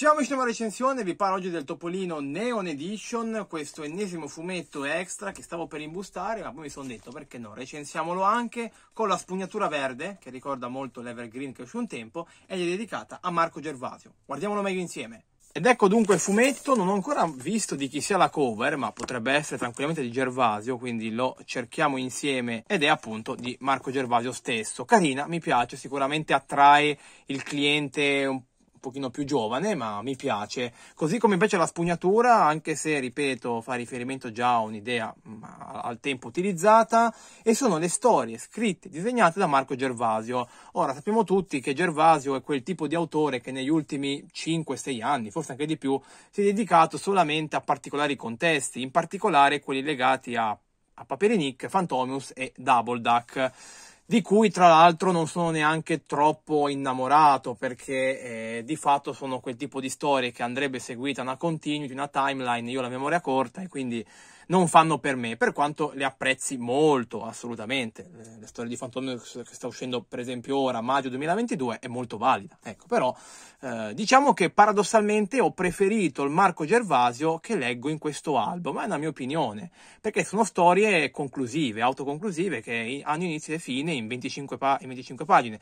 Ciao amici nuova recensione, vi parlo oggi del Topolino Neon Edition, questo ennesimo fumetto extra che stavo per imbustare, ma poi mi sono detto perché no, recensiamolo anche con la spugnatura verde, che ricorda molto l'Evergreen che uscì un tempo, e gli è dedicata a Marco Gervasio. Guardiamolo meglio insieme. Ed ecco dunque il fumetto, non ho ancora visto di chi sia la cover, ma potrebbe essere tranquillamente di Gervasio, quindi lo cerchiamo insieme ed è appunto di Marco Gervasio stesso. Carina, mi piace, sicuramente attrae il cliente un un pochino più giovane, ma mi piace. Così come invece la spugnatura, anche se, ripeto, fa riferimento già a un'idea mm, al tempo utilizzata, e sono le storie scritte, disegnate da Marco Gervasio. Ora, sappiamo tutti che Gervasio è quel tipo di autore che negli ultimi 5-6 anni, forse anche di più, si è dedicato solamente a particolari contesti, in particolare quelli legati a, a Paperinik, Phantomius e Double Duck di cui tra l'altro non sono neanche troppo innamorato perché eh, di fatto sono quel tipo di storie che andrebbe seguita una continuity, una timeline, io ho la memoria corta e quindi non fanno per me, per quanto le apprezzi molto, assolutamente. La storia di Phantom che sta uscendo per esempio ora, maggio 2022, è molto valida. Ecco, però eh, diciamo che paradossalmente ho preferito il Marco Gervasio che leggo in questo album, ma è una mia opinione, perché sono storie conclusive, autoconclusive, che hanno inizio e fine in 25, pa- in 25 pagine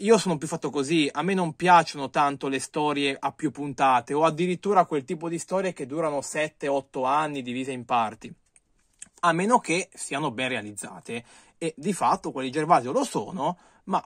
io sono più fatto così, a me non piacciono tanto le storie a più puntate o addirittura quel tipo di storie che durano 7-8 anni divise in parti, a meno che siano ben realizzate e di fatto quelli di Gervasio lo sono, ma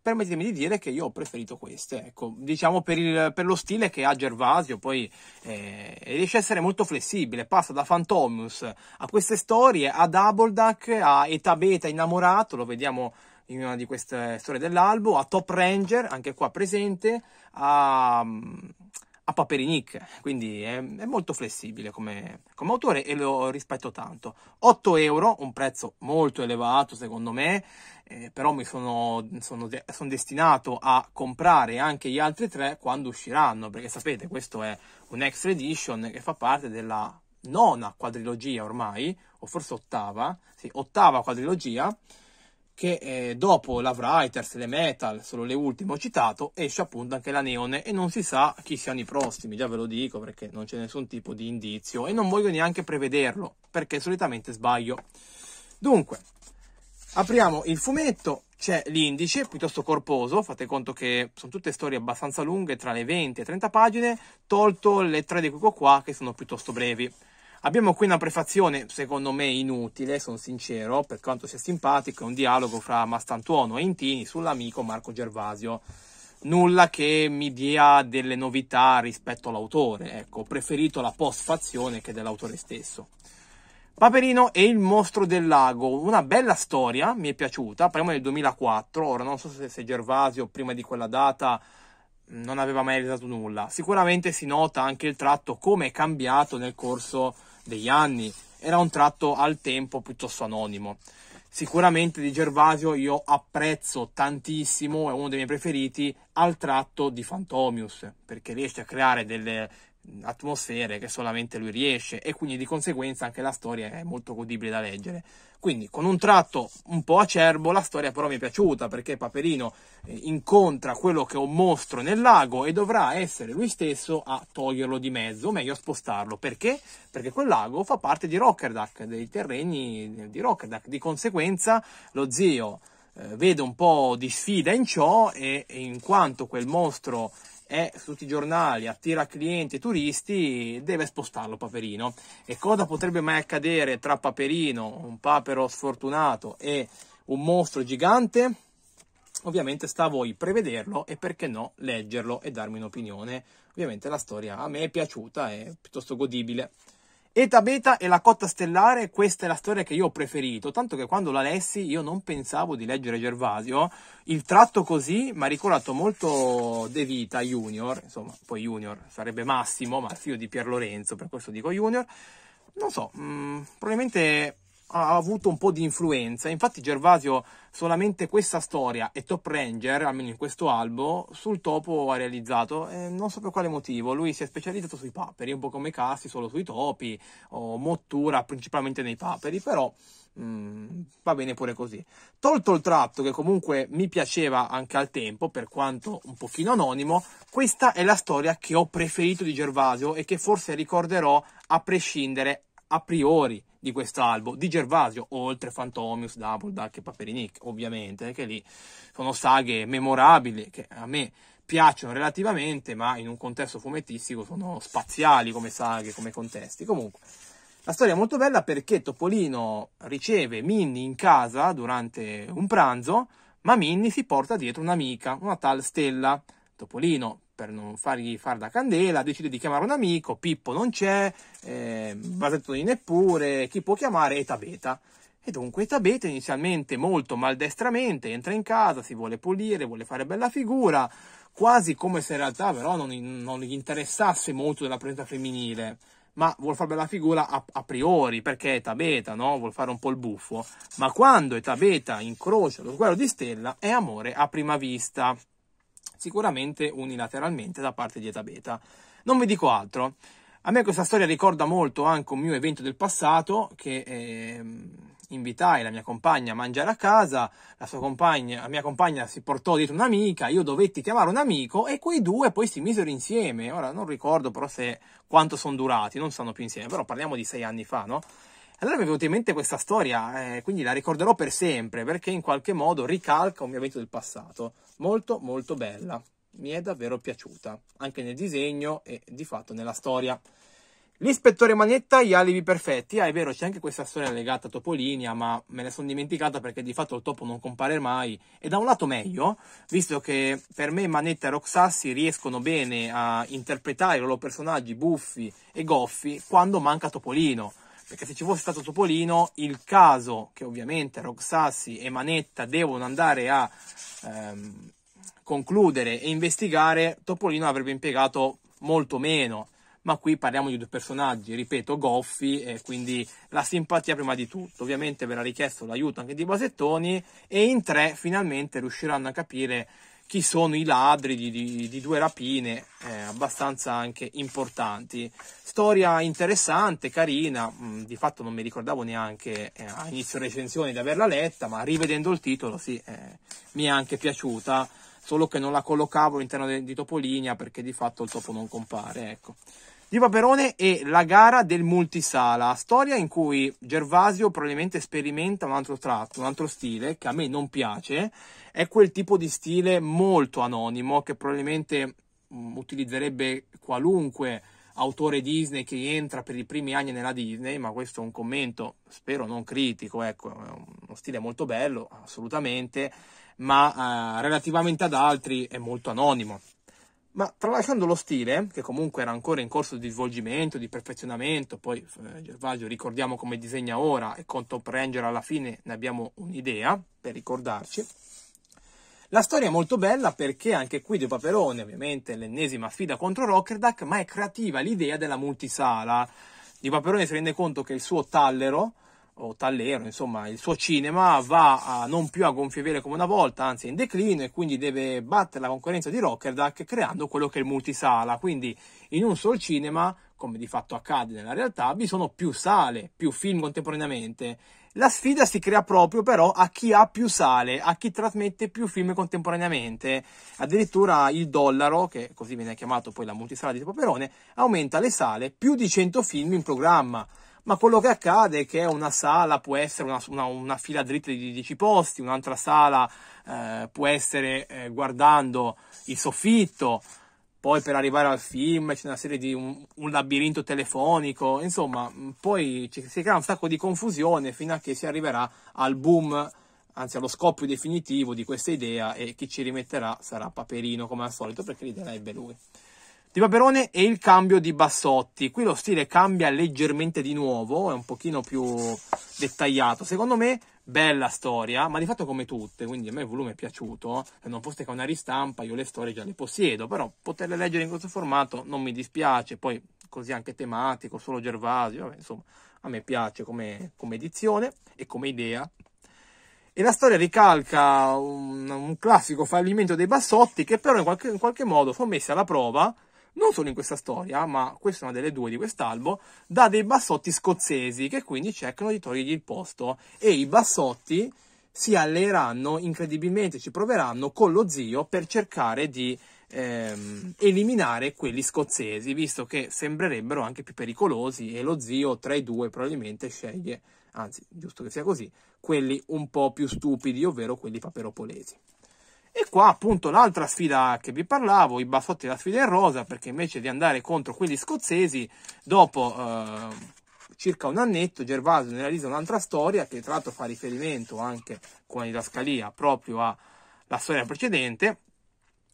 permettetemi di dire che io ho preferito queste, ecco, diciamo per, il, per lo stile che ha Gervasio, poi eh, riesce a essere molto flessibile, passa da Phantomus a queste storie, a Double Duck, a Eta Beta innamorato, lo vediamo in una di queste storie dell'albo, a Top Ranger, anche qua presente, a, a Paperinic, quindi è, è molto flessibile come, come, autore e lo rispetto tanto. 8 euro, un prezzo molto elevato secondo me, eh, però mi sono, sono, sono destinato a comprare anche gli altri tre quando usciranno, perché sapete questo è un extra edition che fa parte della nona quadrilogia ormai, o forse ottava, sì, ottava quadrilogia, che eh, dopo Love Writers, le Metal, solo le ultime ho citato, esce appunto anche la Neone e non si sa chi siano i prossimi, già ve lo dico perché non c'è nessun tipo di indizio e non voglio neanche prevederlo perché solitamente sbaglio. Dunque, apriamo il fumetto, c'è l'indice piuttosto corposo, fate conto che sono tutte storie abbastanza lunghe, tra le 20 e 30 pagine, tolto le tre di cui qua che sono piuttosto brevi. Abbiamo qui una prefazione, secondo me inutile, sono sincero, per quanto sia simpatico, è un dialogo fra Mastantuono e Intini sull'amico Marco Gervasio. Nulla che mi dia delle novità rispetto all'autore, ecco, ho preferito la postfazione che dell'autore stesso. Paperino e il mostro del lago, una bella storia, mi è piaciuta, parliamo del 2004, ora non so se Gervasio prima di quella data non aveva mai realizzato nulla. Sicuramente si nota anche il tratto come è cambiato nel corso degli anni, era un tratto al tempo piuttosto anonimo. Sicuramente di Gervasio io apprezzo tantissimo, è uno dei miei preferiti, al tratto di Fantomius, perché riesce a creare delle atmosfere che solamente lui riesce e quindi di conseguenza anche la storia è molto godibile da leggere quindi con un tratto un po' acerbo la storia però mi è piaciuta perché Paperino eh, incontra quello che è un mostro nel lago e dovrà essere lui stesso a toglierlo di mezzo o meglio a spostarlo perché? perché quel lago fa parte di Rockerdack dei terreni eh, di Rockerdack di conseguenza lo zio eh, vede un po' di sfida in ciò e, e in quanto quel mostro è su tutti i giornali, attira clienti e turisti, deve spostarlo Paperino. E cosa potrebbe mai accadere tra Paperino, un papero sfortunato e un mostro gigante? Ovviamente sta a voi prevederlo e perché no leggerlo e darmi un'opinione. Ovviamente la storia a me è piaciuta, è piuttosto godibile. Eta Beta e la cotta stellare, questa è la storia che io ho preferito, tanto che quando la lessi io non pensavo di leggere Gervasio, il tratto così mi ha ricordato molto De Vita Junior, insomma, poi Junior sarebbe Massimo, ma figlio di Pier Lorenzo, per questo dico Junior. Non so, mh, mm, probabilmente ha avuto un po' di influenza. Infatti Gervasio solamente questa storia e Top Ranger, almeno in questo albo, sul topo ha realizzato, eh, non so per quale motivo, lui si è specializzato sui paperi, un po' come Cassi, solo sui topi, o Mottura principalmente nei paperi, però Mm, va bene pure così. Tolto il tratto che comunque mi piaceva anche al tempo, per quanto un pochino anonimo, questa è la storia che ho preferito di Gervasio e che forse ricorderò a prescindere a priori di quest'albo di Gervasio, oltre Fantomius, Duck e Paperinic, ovviamente, che lì sono saghe memorabili che a me piacciono relativamente, ma in un contesto fumettistico sono spaziali come saghe, come contesti. Comunque, la storia è molto bella perché Topolino riceve Minnie in casa durante un pranzo, ma Minnie si porta dietro un'amica, una tal Stella. Topolino per non fargli far da candela, decide di chiamare un amico, Pippo non c'è, eh, Basettoni neppure, chi può chiamare è Tabeta. E dunque Tabeta inizialmente molto maldestramente entra in casa, si vuole pulire, vuole fare bella figura, quasi come se in realtà però non, non gli interessasse molto della presenza femminile ma vuol fare bella figura a, a, priori perché è Tabeta, no? vuol fare un po' il buffo. Ma quando è Tabeta incrocia lo sguardo di Stella, è amore a prima vista sicuramente unilateralmente da parte di Eta Beta. Non vi dico altro. A me questa storia ricorda molto anche un mio evento del passato che eh, invitai la mia compagna a mangiare a casa, la, compagna, la mia compagna si portò dietro un'amica, io dovetti chiamare un amico e quei due poi si misero insieme. Ora non ricordo però se quanto sono durati, non stanno più insieme, però parliamo di sei anni fa, no? Allora mi è venuta in mente questa storia, eh, quindi la ricorderò per sempre, perché in qualche modo ricalca un mio evento del passato. Molto, molto bella. Mi è davvero piaciuta, anche nel disegno e di fatto nella storia. L'ispettore Manetta, gli alibi perfetti. Ah, è vero, c'è anche questa storia legata a Topolinia, ah, ma me ne sono dimenticata perché di fatto il topo non compare mai. E da un lato meglio, visto che per me Manetta e Roxassi riescono bene a interpretare i loro personaggi buffi e goffi quando manca Topolino. Perché se ci fosse stato Topolino, il caso che ovviamente Roxassi e Manetta devono andare a ehm, concludere e investigare, Topolino avrebbe impiegato molto meno. Ma qui parliamo di due personaggi, ripeto, goffi, e quindi la simpatia prima di tutto. Ovviamente verrà richiesto l'aiuto anche di Basettoni e in tre finalmente riusciranno a capire chi sono i ladri di, di, di due rapine eh, abbastanza anche importanti. Storia interessante, carina, mm, di fatto non mi ricordavo neanche eh, a inizio recensione di averla letta, ma rivedendo il titolo sì, eh, mi è anche piaciuta, solo che non la collocavo all'interno di Topolinia perché di fatto il topo non compare, ecco di Paperone e la gara del multisala, storia in cui Gervasio probabilmente sperimenta un altro tratto, un altro stile che a me non piace, è quel tipo di stile molto anonimo che probabilmente mm, utilizzerebbe qualunque autore Disney che entra per i primi anni nella Disney, ma questo è un commento, spero non critico, ecco, è uno stile molto bello, assolutamente, ma eh, relativamente ad altri è molto anonimo. Ma tralasciando lo stile, che comunque era ancora in corso di svolgimento, di perfezionamento, poi eh, Gervasio ricordiamo come disegna ora e con Top Ranger alla fine ne abbiamo un'idea per ricordarci. La storia è molto bella perché anche qui Dio Paperone, ovviamente l'ennesima sfida contro Rockerduck, ma è creativa l'idea della multisala. Di Paperone si rende conto che il suo tallero o Tallero, insomma, il suo cinema va a, non più a gonfie vele come una volta, anzi è in declino e quindi deve battere la concorrenza di Rockerdack creando quello che è il multisala. Quindi in un solo cinema, come di fatto accade nella realtà, vi sono più sale, più film contemporaneamente. La sfida si crea proprio però a chi ha più sale, a chi trasmette più film contemporaneamente. Addirittura il dollaro, che così viene chiamato poi la multisala di Paperone, aumenta le sale più di 100 film in programma ma quello che accade è che una sala può essere una, una, una fila dritta di 10 posti, un'altra sala eh, può essere eh, guardando il soffitto, poi per arrivare al film c'è una serie di un, un labirinto telefonico, insomma, mm, poi ci, si crea un sacco di confusione fino a che si arriverà al boom, anzi allo scoppio definitivo di questa idea e chi ci rimetterà sarà Paperino come al solito perché l'idea è lui di Paperone e il cambio di Bassotti. Qui lo stile cambia leggermente di nuovo, è un pochino più dettagliato. Secondo me bella storia, ma di fatto come tutte, quindi a me il volume è piaciuto. Se eh. non fosse che una ristampa, io le storie già le possiedo, però poterle leggere in questo formato non mi dispiace. Poi così anche tematico, solo Gervasi, insomma, a me piace come, come edizione e come idea. E la storia ricalca un, un classico fallimento dei Bassotti che però in qualche, in qualche modo fu messa alla prova non solo in questa storia, ma questa è una delle due di quest'albo, da dei bassotti scozzesi che quindi cercano di togliergli il posto. E i bassotti si alleeranno incredibilmente, ci proveranno con lo zio per cercare di ehm, eliminare quelli scozzesi, visto che sembrerebbero anche più pericolosi e lo zio tra i due probabilmente sceglie, anzi giusto che sia così, quelli un po' più stupidi, ovvero quelli paperopolesi. E qua appunto l'altra sfida che vi parlavo, i bassotti della sfida in rosa, perché invece di andare contro quelli scozzesi, dopo eh, circa un annetto Gervasio ne realizza un'altra storia che tra l'altro fa riferimento anche con la didascalia proprio alla storia precedente,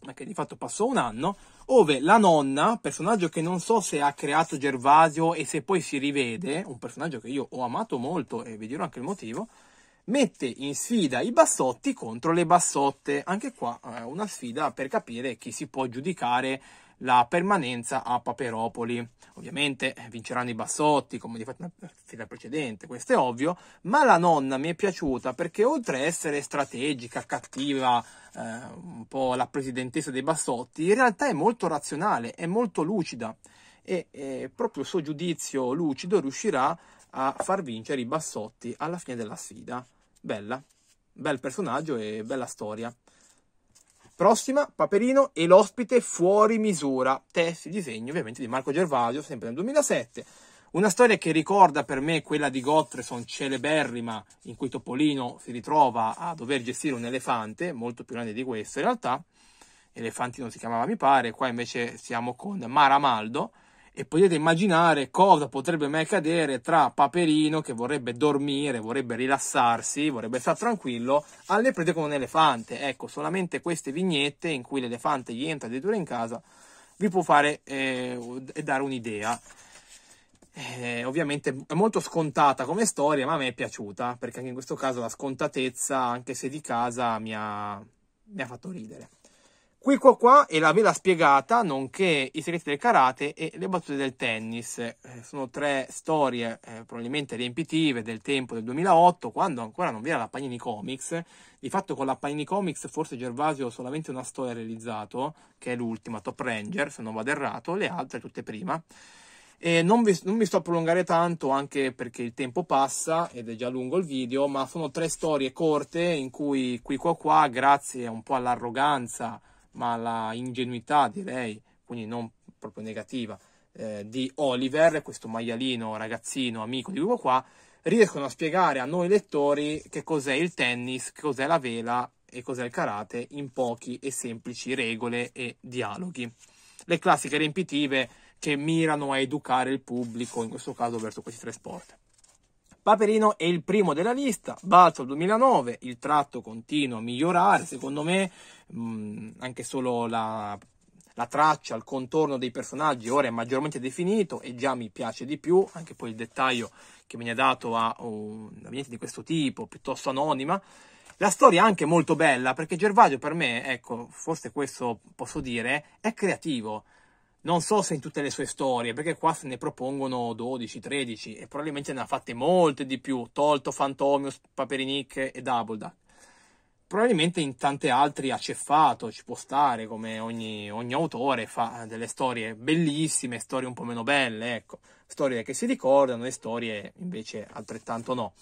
ma che di fatto passò un anno, ove la nonna, personaggio che non so se ha creato Gervasio e se poi si rivede, un personaggio che io ho amato molto e vi dirò anche il motivo, mette in sfida i bassotti contro le bassotte. Anche qua è eh, una sfida per capire chi si può giudicare la permanenza a Paperopoli. Ovviamente eh, vinceranno i bassotti, come di fatto nella sfida precedente, questo è ovvio, ma la nonna mi è piaciuta perché oltre a essere strategica, cattiva, eh, un po' la presidentessa dei bassotti, in realtà è molto razionale, è molto lucida e eh, proprio il suo giudizio lucido riuscirà a far vincere i bassotti alla fine della sfida bella, bel personaggio e bella storia. Prossima, Paperino e l'ospite fuori misura, testi, disegni ovviamente di Marco Gervasio, sempre nel 2007. Una storia che ricorda per me quella di Gottreson celeberrima, in cui Topolino si ritrova a dover gestire un elefante, molto più grande di questo in realtà. Elefantino si chiamava, mi pare. Qua invece siamo con Maramaldo, e potete immaginare cosa potrebbe mai accadere tra Paperino che vorrebbe dormire, vorrebbe rilassarsi, vorrebbe stare tranquillo, alle prede con un elefante. Ecco, solamente queste vignette in cui l'elefante gli entra addirittura in casa vi può fare eh, dare un'idea. Eh, ovviamente è molto scontata come storia, ma a me è piaciuta, perché anche in questo caso la scontatezza, anche se di casa, mi ha, mi ha fatto ridere. Qui qua e la vela spiegata, nonché i segreti del karate e le battute del tennis. Eh, sono tre storie eh, probabilmente riempitive del tempo del 2008, quando ancora non vi era la Panini Comics. Di fatto con la Panini Comics forse Gervasio ha solamente una storia ha realizzato, che è l'ultima, Top Ranger, se non vado errato, le altre tutte prima. E non vi, non, vi, sto a prolungare tanto anche perché il tempo passa ed è già lungo il video, ma sono tre storie corte in cui qui qua qua, grazie un po' all'arroganza ma la ingenuità direi, quindi non proprio negativa, eh, di Oliver, questo maialino ragazzino amico di Ugo qua, riescono a spiegare a noi lettori che cos'è il tennis, che cos'è la vela e cos'è il karate in pochi e semplici regole e dialoghi. Le classiche riempitive che mirano a educare il pubblico, in questo caso verso questi tre sport. Paperino è il primo della lista, Balzo 2009, il tratto continua a migliorare, secondo me mh, mm, anche solo la, la, traccia, il contorno dei personaggi ora è maggiormente definito e già mi piace di più, anche poi il dettaglio che ha dato a un ambiente di questo tipo, piuttosto anonima. La storia è anche molto bella perché Gervasio per me, ecco, forse questo posso dire, è creativo non so se in tutte le sue storie, perché qua se ne propongono 12, 13 e probabilmente ne ha fatte molte di più, tolto Fantomius, Paperinic e Dubbleduck. Probabilmente in tante altre ha ceffato, ci può stare, come ogni, ogni, autore fa eh, delle storie bellissime, storie un po' meno belle, ecco, storie che si ricordano e storie invece altrettanto no.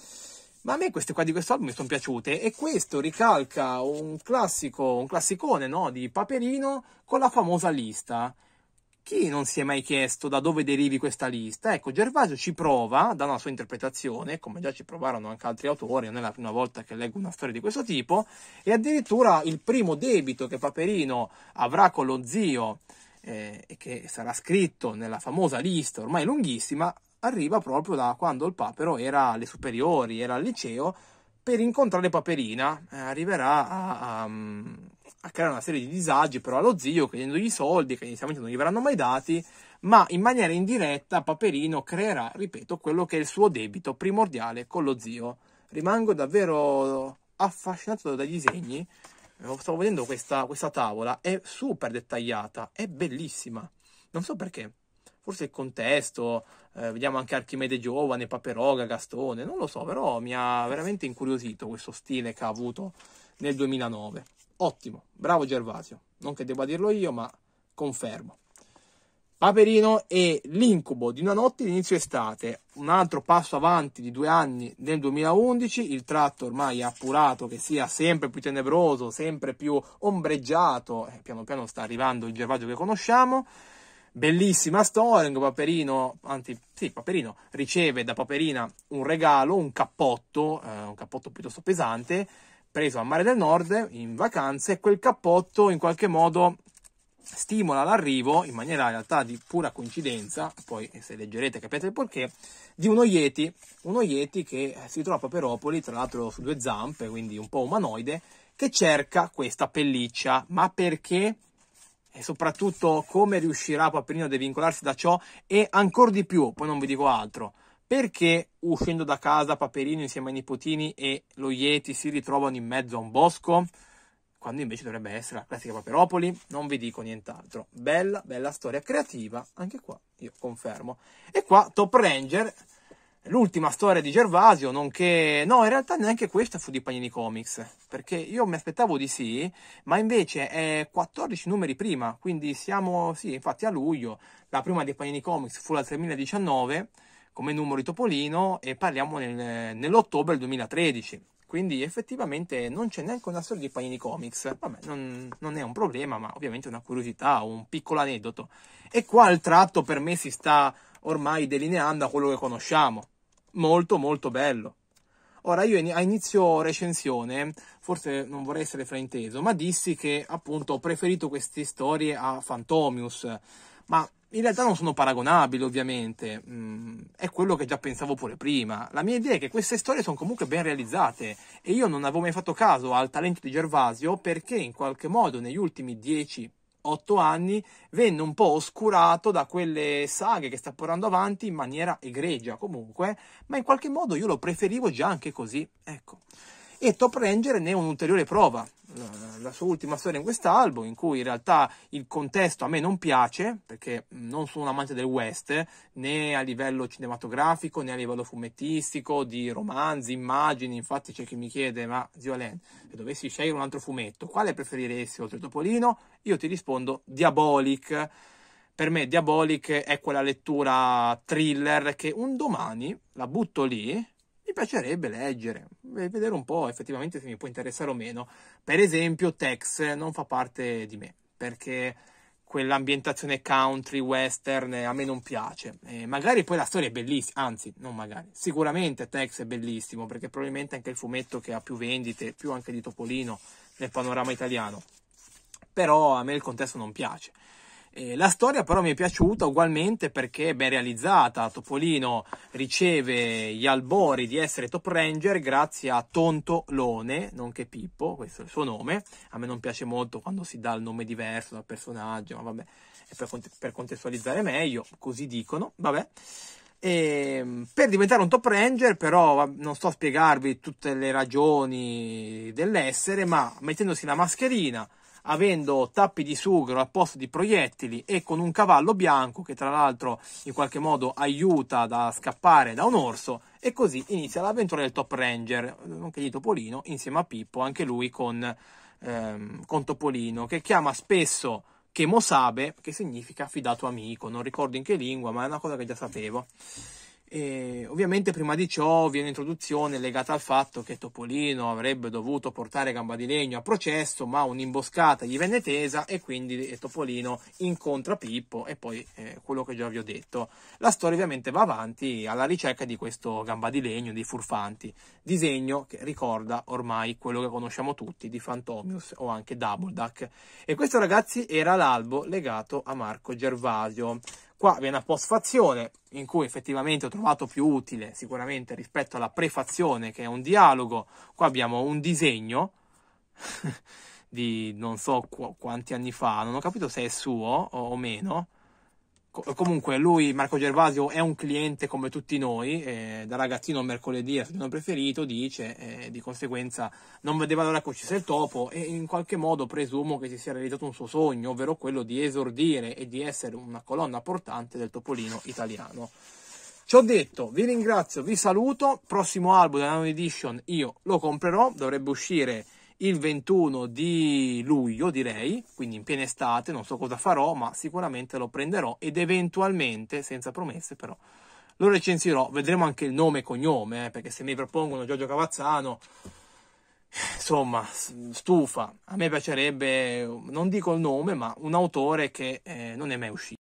Ma a me queste qua di questo album mi sono piaciute e questo ricalca un classico, un classicone no? di Paperino con la famosa lista chi non si è mai chiesto da dove derivi questa lista? Ecco, Gervasio ci prova, da una sua interpretazione, come già ci provarono anche altri autori, non è la prima volta che leggo una storia di questo tipo, e addirittura il primo debito che Paperino avrà con lo zio eh, e eh, che sarà scritto nella famosa lista ormai lunghissima, arriva proprio da quando il papero era alle superiori, era al liceo, per incontrare Paperina eh, arriverà a, a, mm, a, creare una serie di disagi però allo zio chiedendogli soldi che inizialmente non gli verranno mai dati ma in maniera indiretta Paperino creerà, ripeto, quello che è il suo debito primordiale con lo zio. Rimango davvero affascinato dai disegni, eh, stavo vedendo questa, questa tavola, è super dettagliata, è bellissima, non so perché forse il contesto, eh, vediamo anche Archimede Giovane, Paperoga, Gastone, non lo so, però mi ha veramente incuriosito questo stile che ha avuto nel 2009. Ottimo, bravo Gervasio, non che debba dirlo io, ma confermo. Paperino e l'incubo di una notte d'inizio estate, un altro passo avanti di due anni nel 2011, il tratto ormai è appurato che sia sempre più tenebroso, sempre più ombreggiato, eh, piano piano sta arrivando il Gervasio che conosciamo, Bellissima storia Paperino, anzi, sì, Paperino riceve da Paperina un regalo, un cappotto, eh, un cappotto piuttosto pesante, preso a Mare del Nord in vacanze e quel cappotto in qualche modo stimola l'arrivo, in maniera in realtà di pura coincidenza, poi se leggerete capite il perché, di uno Yeti, uno Yeti che si trova a Paperopoli, tra l'altro su due zampe, quindi un po' umanoide, che cerca questa pelliccia. Ma perché? e soprattutto come riuscirà Paperino a devincolarsi da ciò e ancora di più, poi non vi dico altro, perché uscendo da casa Paperino insieme ai nipotini e lo Yeti si ritrovano in mezzo a un bosco? Quando invece dovrebbe essere la classica Paperopoli, non vi dico nient'altro. Bella, bella storia creativa, anche qua, io confermo. E qua Top Ranger l'ultima storia di Gervasio, nonché... No, in realtà neanche questa fu di Panini Comics, perché io mi aspettavo di sì, ma invece è 14 numeri prima, quindi siamo, sì, infatti a luglio, la prima di Panini Comics fu la 3019, come numero di Topolino, e parliamo nel, nell'ottobre del 2013. Quindi effettivamente non c'è neanche una storia di Panini Comics. Vabbè, non, non è un problema, ma ovviamente è una curiosità, un piccolo aneddoto. E qua il tratto per me si sta ormai delineando a quello che conosciamo molto molto bello. Ora, io a inizio recensione, forse non vorrei essere frainteso, ma dissi che appunto ho preferito queste storie a Fantomius, ma in realtà non sono paragonabili ovviamente, mm, è quello che già pensavo pure prima. La mia idea è che queste storie sono comunque ben realizzate e io non avevo mai fatto caso al talento di Gervasio perché in qualche modo negli ultimi 10, otto anni, venne un po' oscurato da quelle saghe che sta portando avanti in maniera egregia comunque, ma in qualche modo io lo preferivo già anche così, ecco. E Top Ranger ne è un'ulteriore prova, la sua ultima storia in quest'album, in cui in realtà il contesto a me non piace, perché mm, non sono un amante del West, né a livello cinematografico, né a livello fumettistico, di romanzi, immagini, infatti c'è chi mi chiede, ma zio Alen, se dovessi scegliere un altro fumetto, quale preferiresti oltre Topolino? Io ti rispondo Diabolic. Per me Diabolic è quella lettura thriller che un domani la butto lì, mi piacerebbe leggere e vedere un po' effettivamente se mi può interessare o meno. Per esempio, Tex non fa parte di me perché quell'ambientazione country western eh, a me non piace. E magari poi la storia è bellissima, anzi, non magari, sicuramente Tex è bellissimo perché probabilmente anche il fumetto che ha più vendite, più anche di Topolino nel panorama italiano. Però a me il contesto non piace. Eh, la storia però mi è piaciuta ugualmente perché è ben realizzata. Topolino riceve gli albori di essere Top Ranger grazie a Tontolone, nonché Pippo, questo è il suo nome. A me non piace molto quando si dà il nome diverso dal personaggio, ma vabbè, è per, cont- per contestualizzare meglio, così dicono, vabbè. E ehm, per diventare un top ranger, però, non sto a spiegarvi tutte le ragioni dell'essere, ma mettendosi la mascherina, avendo tappi di sughero al posto di proiettili e con un cavallo bianco che tra l'altro in qualche modo aiuta da scappare da un orso e così inizia l'avventura del Top Ranger, anche di Topolino, insieme a Pippo, anche lui con, ehm, con Topolino, che chiama spesso Chemosabe, che significa fidato amico, non ricordo in che lingua, ma è una cosa che già sapevo. E ovviamente prima di ciò vi è un'introduzione legata al fatto che Topolino avrebbe dovuto portare Gamba di Legno a processo, ma un'imboscata gli venne tesa e quindi Topolino incontra Pippo e poi eh, quello che già vi ho detto. La storia ovviamente va avanti alla ricerca di questo Gamba di Legno dei Furfanti, disegno che ricorda ormai quello che conosciamo tutti di Fantomius o anche Double Duck. E questo ragazzi era l'albo legato a Marco Gervasio. Qua viene una postfazione in cui effettivamente ho trovato più utile sicuramente rispetto alla prefazione che è un dialogo. Qua abbiamo un disegno di non so qu- quanti anni fa, non ho capito se è suo o meno, comunque lui, Marco Gervasio, è un cliente come tutti noi, eh, da ragazzino mercoledì è il suo preferito, dice, eh, di conseguenza non vedeva l'ora che uscisse il topo e in qualche modo presumo che si sia realizzato un suo sogno, ovvero quello di esordire e di essere una colonna portante del topolino italiano. Ciò detto, vi ringrazio, vi saluto, prossimo album della Nano Edition io lo comprerò, dovrebbe uscire il 21 di luglio, direi, quindi in piena estate, non so cosa farò, ma sicuramente lo prenderò ed eventualmente, senza promesse però, lo recensirò. Vedremo anche il nome e cognome, eh, perché se mi propongono Giorgio Cavazzano, insomma, stufa. A me piacerebbe, non dico il nome, ma un autore che eh, non è mai uscito.